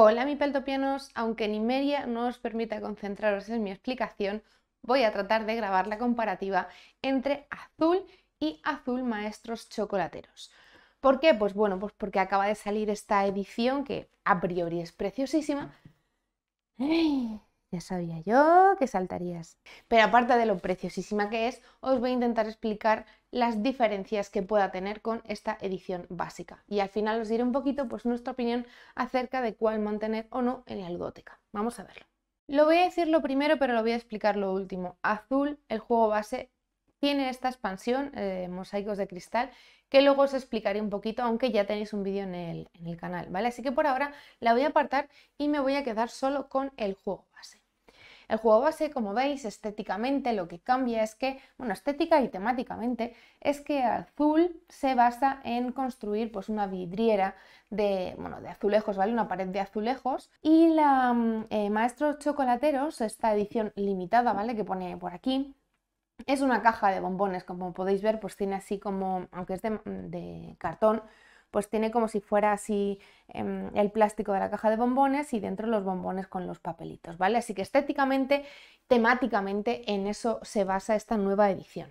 Hola mi peltopianos, aunque media no os permita concentraros en mi explicación, voy a tratar de grabar la comparativa entre azul y azul maestros chocolateros. ¿Por qué? Pues bueno, pues porque acaba de salir esta edición que a priori es preciosísima. Ya sabía yo que saltarías. Pero aparte de lo preciosísima que es, os voy a intentar explicar las diferencias que pueda tener con esta edición básica. Y al final os diré un poquito pues, nuestra opinión acerca de cuál mantener o no en la ludoteca. Vamos a verlo. Lo voy a decir lo primero, pero lo voy a explicar lo último. Azul, el juego base, tiene esta expansión, eh, mosaicos de cristal, que luego os explicaré un poquito, aunque ya tenéis un vídeo en el, en el canal, ¿vale? Así que por ahora la voy a apartar y me voy a quedar solo con el juego. El juego base, como veis, estéticamente lo que cambia es que, bueno, estética y temáticamente, es que azul se basa en construir pues una vidriera de, bueno, de azulejos, ¿vale? Una pared de azulejos. Y la mm, eh, Maestro Chocolateros, esta edición limitada, ¿vale? Que pone por aquí, es una caja de bombones, como podéis ver, pues tiene así como, aunque es de cartón, pues tiene como si fuera así em, el plástico de la caja de bombones y dentro los bombones con los papelitos, ¿vale? Así que estéticamente, temáticamente, en eso se basa esta nueva edición.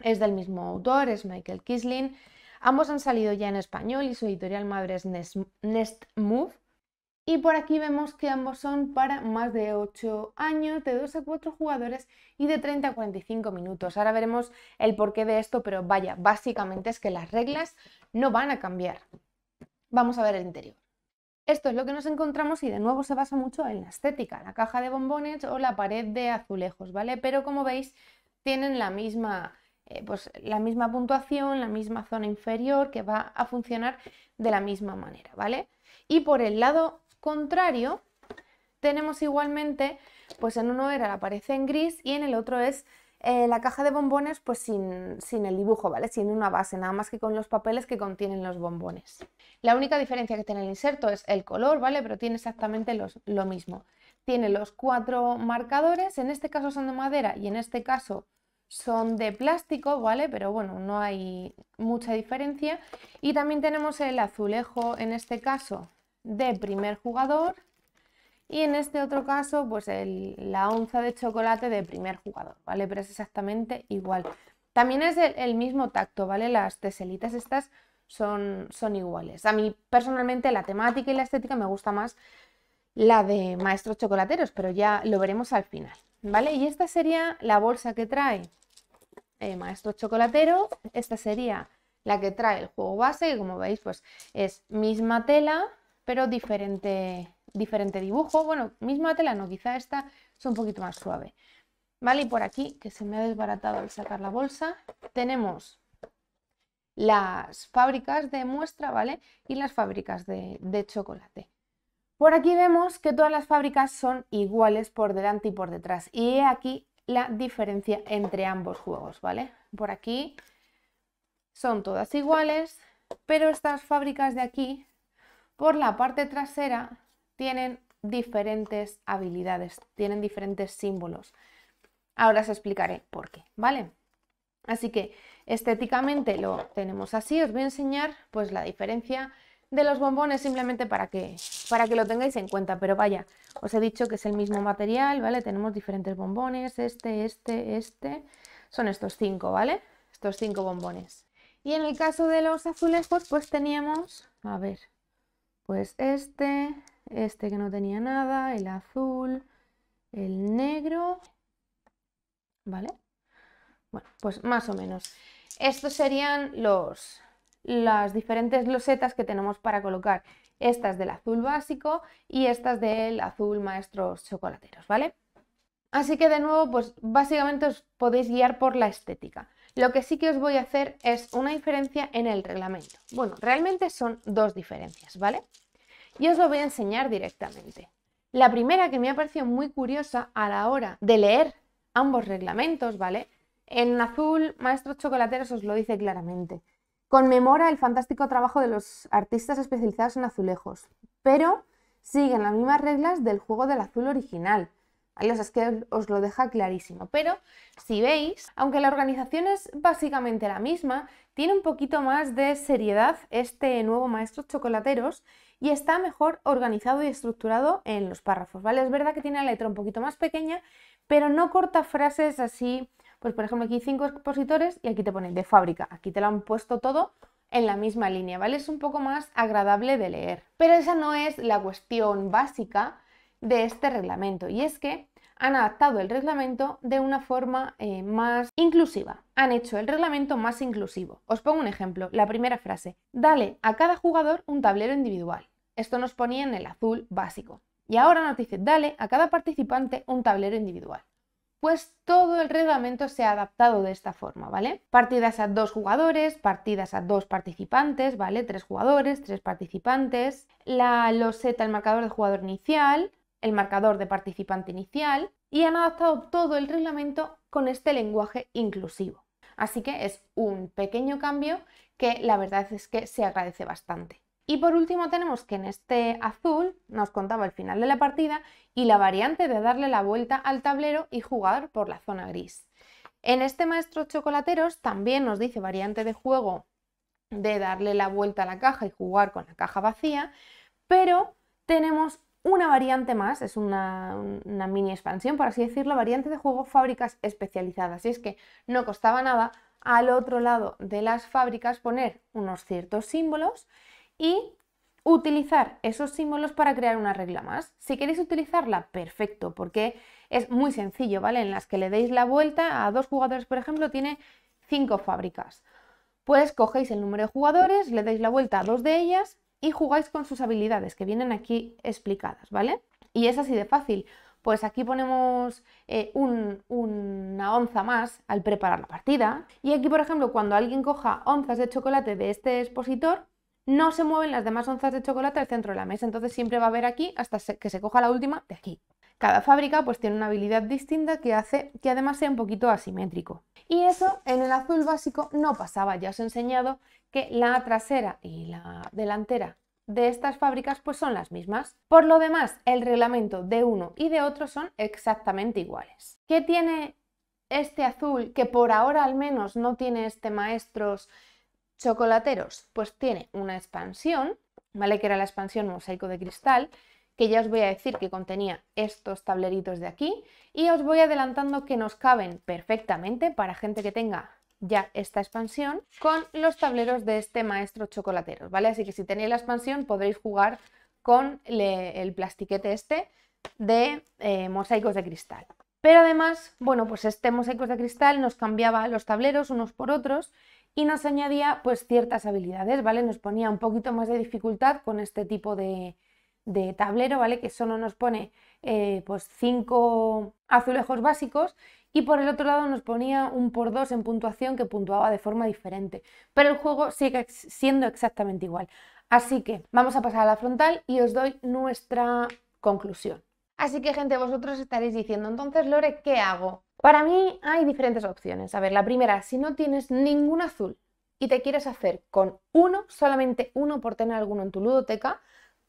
Es del mismo autor, es Michael Kisling. Ambos han salido ya en español y su editorial madre es Nest, Nest Move. Y por aquí vemos que ambos son para más de 8 años, de 2 a 4 jugadores y de 30 a 45 minutos. Ahora veremos el porqué de esto, pero vaya, básicamente es que las reglas no van a cambiar. Vamos a ver el interior. Esto es lo que nos encontramos y de nuevo se basa mucho en la estética, la caja de bombones o la pared de azulejos, ¿vale? Pero como veis, tienen la misma, eh, pues, la misma puntuación, la misma zona inferior que va a funcionar de la misma manera, ¿vale? Y por el lado contrario, tenemos igualmente, pues en uno era la pared en gris y en el otro es eh, la caja de bombones pues sin, el dibujo, ¿vale? Sin una base, nada más que con los papeles que contienen los bombones. La única diferencia que tiene el inserto es el color, ¿vale? Pero tiene exactamente lo mismo. Tiene los cuatro marcadores, en este caso son de madera y en este caso son de plástico, ¿vale? Pero bueno, no hay mucha diferencia. Y también tenemos el azulejo, en este caso de primer jugador y en este otro caso pues la onza de chocolate de primer jugador, ¿vale? Pero es exactamente igual. También es el, mismo tacto, ¿vale? Las teselitas estas son, son iguales. A mí personalmente la temática y la estética me gusta más la de maestros chocolateros, pero ya lo veremos al final, ¿vale? Y esta sería la bolsa que trae eh, maestros chocolatero esta sería la que trae el juego base, que como veis pues es misma tela, pero diferente, diferente dibujo. Bueno, misma tela no, quizá esta es un poquito más suave. Vale, y por aquí, que se me ha desbaratado al sacar la bolsa, tenemos las fábricas de muestra, ¿vale? Y las fábricas de, de chocolate. Por aquí vemos que todas las fábricas son iguales por delante y por detrás. Y aquí la diferencia entre ambos juegos, ¿vale? Por aquí son todas iguales, pero estas fábricas de aquí por la parte trasera tienen diferentes habilidades, tienen diferentes símbolos. Ahora os explicaré por qué, ¿vale? Así que estéticamente lo tenemos así, os voy a enseñar pues la diferencia de los bombones simplemente para que, para que lo tengáis en cuenta, pero vaya, os he dicho que es el mismo material, ¿vale? Tenemos diferentes bombones, este, este, este, son estos cinco, ¿vale? Estos cinco bombones. Y en el caso de los azulejos, pues, pues teníamos, a ver, pues este, este que no tenía nada, el azul, el negro, ¿vale? Bueno, pues más o menos. Estos serían los, las diferentes losetas que tenemos para colocar. Estas del azul básico y estas del azul maestros chocolateros, ¿vale? Así que de nuevo, pues básicamente os podéis guiar por la estética. Lo que sí que os voy a hacer es una diferencia en el reglamento. Bueno, realmente son dos diferencias, ¿vale? Y os lo voy a enseñar directamente. La primera que me ha parecido muy curiosa a la hora de leer ambos reglamentos, ¿vale? En azul, Maestros Chocolateros os lo dice claramente. Conmemora el fantástico trabajo de los artistas especializados en azulejos, pero siguen las mismas reglas del juego del azul original. O sea, es que os lo deja clarísimo. Pero si veis, aunque la organización es básicamente la misma, tiene un poquito más de seriedad este nuevo Maestros Chocolateros y está mejor organizado y estructurado en los párrafos, ¿vale? Es verdad que tiene la letra un poquito más pequeña, pero no corta frases así, pues por ejemplo aquí cinco expositores y aquí te ponen de fábrica, aquí te lo han puesto todo en la misma línea, ¿vale? Es un poco más agradable de leer. Pero esa no es la cuestión básica de este reglamento y es que han adaptado el reglamento de una forma eh, más inclusiva. Han hecho el reglamento más inclusivo. Os pongo un ejemplo. La primera frase, dale a cada jugador un tablero individual. Esto nos ponía en el azul básico. Y ahora nos dice, dale a cada participante un tablero individual. Pues todo el reglamento se ha adaptado de esta forma, ¿vale? Partidas a dos jugadores, partidas a dos participantes, ¿vale? Tres jugadores, tres participantes, la loseta, el marcador del jugador inicial, el marcador de participante inicial y han adaptado todo el reglamento con este lenguaje inclusivo. Así que es un pequeño cambio que la verdad es que se agradece bastante. Y por último tenemos que en este azul nos contaba el final de la partida y la variante de darle la vuelta al tablero y jugar por la zona gris. En este maestro chocolateros también nos dice variante de juego de darle la vuelta a la caja y jugar con la caja vacía, pero tenemos una variante más, es una, mini expansión, por así decirlo, variante de juego fábricas especializadas. Y es que no costaba nada al otro lado de las fábricas poner unos ciertos símbolos y utilizar esos símbolos para crear una regla más. Si queréis utilizarla, perfecto, porque es muy sencillo, ¿vale? En las que le deis la vuelta a dos jugadores, por ejemplo, tiene cinco fábricas. Pues cogéis el número de jugadores, le dais la vuelta a dos de ellas y jugáis con sus habilidades que vienen aquí explicadas, ¿vale? Y es así de fácil. Pues aquí ponemos eh, una onza más al preparar la partida. Y aquí, por ejemplo, cuando alguien coja onzas de chocolate de este expositor, no se mueven las demás onzas de chocolate al centro de la mesa. Entonces siempre va a haber aquí hasta que se coja la última de aquí. Cada fábrica pues tiene una habilidad distinta que hace que además sea un poquito asimétrico. Y eso en el azul básico no pasaba, ya os he enseñado que la trasera y la delantera de estas fábricas pues son las mismas. Por lo demás, el reglamento de uno y de otro son exactamente iguales. ¿Qué tiene este azul que por ahora al menos no tiene este maestros chocolateros? Pues tiene una expansión, ¿vale? Que era la expansión mosaico de cristal, que ya os voy a decir que contenía estos tableritos de aquí y os voy adelantando que nos caben perfectamente para gente que tenga ya esta expansión con los tableros de este maestro chocolateros, ¿vale? Así que si tenéis la expansión podréis jugar con el plastiquete este de eh, mosaicos de cristal. Pero además, bueno, pues este mosaico de cristal nos cambiaba los tableros unos por otros y nos añadía pues ciertas habilidades, ¿vale? Nos ponía un poquito más de dificultad con este tipo de, de tablero, ¿vale? Que solo nos pone 5 eh, pues cinco azulejos básicos y por el otro lado nos ponía un por dos en puntuación que puntuaba de forma diferente. Pero el juego sigue siendo exactamente igual. Así que vamos a pasar a la frontal y os doy nuestra conclusión. Así que gente, vosotros estaréis diciendo, entonces Lore, ¿qué hago? Para mí hay diferentes opciones. A ver, la primera, si no tienes ningún azul y te quieres hacer con uno, solamente uno por tener alguno en tu ludoteca,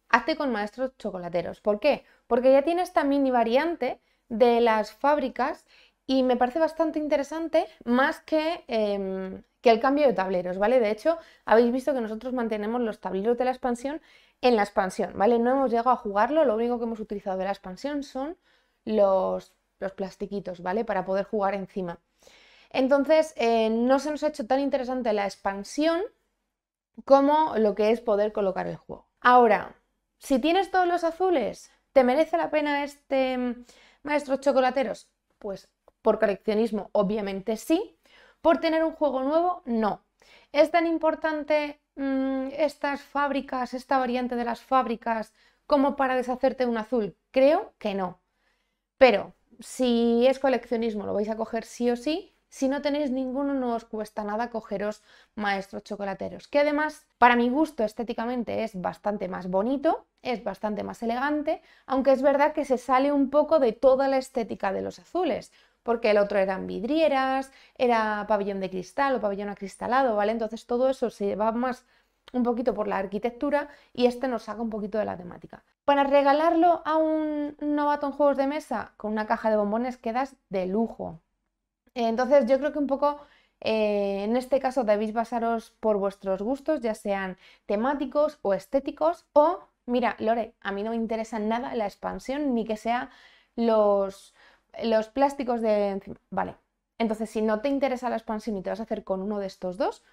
hazte con maestros chocolateros. ¿Por qué? Porque ya tiene esta mini variante de las fábricas y me parece bastante interesante más em, que, el cambio de tableros, ¿vale? De hecho, habéis visto que nosotros mantenemos los tableros de la expansión en la expansión, ¿vale? No hemos llegado a jugarlo, lo único que hemos utilizado de la expansión son los, los plastiquitos, ¿vale? Para poder jugar encima. Entonces, eh, no se nos ha hecho tan interesante la expansión como lo que es poder colocar el juego. Ahora, si tienes todos los azules, ¿te merece la pena este mm, Maestro Chocolateros? Pues por coleccionismo, obviamente sí. Por tener un juego nuevo, no. ¿Es tan importante mm, estas fábricas, esta variante de las fábricas, como para deshacerte de un azul? Creo que no. Pero si es coleccionismo, lo vais a coger sí o sí, si no tenéis ninguno, no os cuesta nada cogeros maestros chocolateros, que además, para mi gusto, estéticamente es bastante más bonito, es bastante más elegante, aunque es verdad que se sale un poco de toda la estética de los azules, porque el otro eran vidrieras, era pabellón de cristal o pabellón acristalado, ¿vale? Entonces todo eso se va más un poquito por la arquitectura y este nos saca un poquito de la temática. Para regalarlo a un novato en juegos de mesa con una caja de bombones quedas de lujo, entonces yo creo que un poco eh, en este caso debéis basaros por vuestros gustos, ya sean temáticos o estéticos, o mira, Lore, a mí no me interesa nada la expansión ni que sea los, los plásticos de... encima, Vale, entonces si no te interesa la expansión y te vas a hacer con uno de estos dos,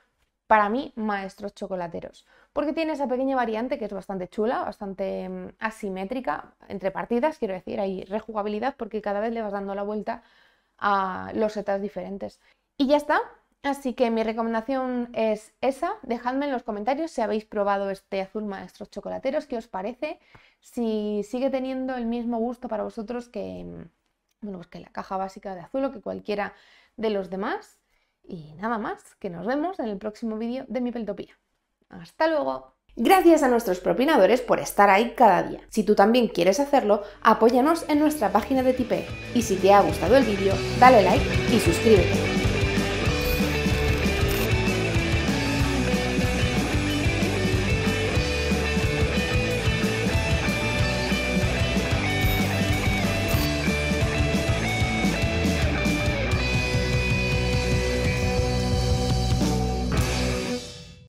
para mí, maestros chocolateros, porque tiene esa pequeña variante que es bastante chula, bastante mm, asimétrica entre partidas, quiero decir, hay rejugabilidad porque cada vez le vas dando la vuelta a los setas diferentes. Y ya está. Así que mi recomendación es esa. Dejadme en los comentarios si habéis probado este azul maestro chocolateros, qué os parece, si sigue teniendo el mismo gusto para vosotros que, mm, bueno, pues que la caja básica de azul o que cualquiera de los demás. Y nada más, que nos vemos en el próximo vídeo de mi peltopía. ¡Hasta luego! Gracias a nuestros propinadores por estar ahí cada día. Si tú también quieres hacerlo, apóyanos en nuestra página de Tipeee. Y si te ha gustado el vídeo, dale like y suscríbete.